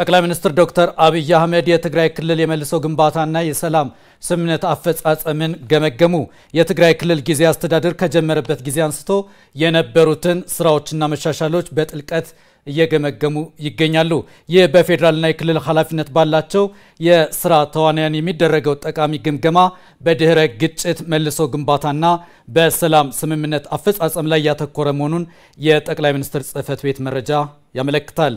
ጠቅላይ ሚኒስትር ዶክተር አብይ አህመድ የትግራይ ክልል የመልሶ ግንባታና የሰላም ስምምነት አፈጻጸምን ገመገሙ። የትግራይ ክልል ጊዜ አስተዳደር ከጀመረበት ጊዜ አንስቶ የነበሩትን ስራዎችና መሻሻሎች በጥልቀት እየገመገሙ ይገኛሉ። ይህ በፌዴራልና የክልል ኃላፊነት ባላቸው የስራ ተዋንያን የሚደረገው ጠቃሚ ግምገማ በድህረ ግጭት መልሶ ግንባታና በሰላም ስምምነት አፈጻጸም ላይ ያተኮረ መሆኑን የጠቅላይ ሚኒስትር ጽህፈት ቤት መረጃ ያመለክታል።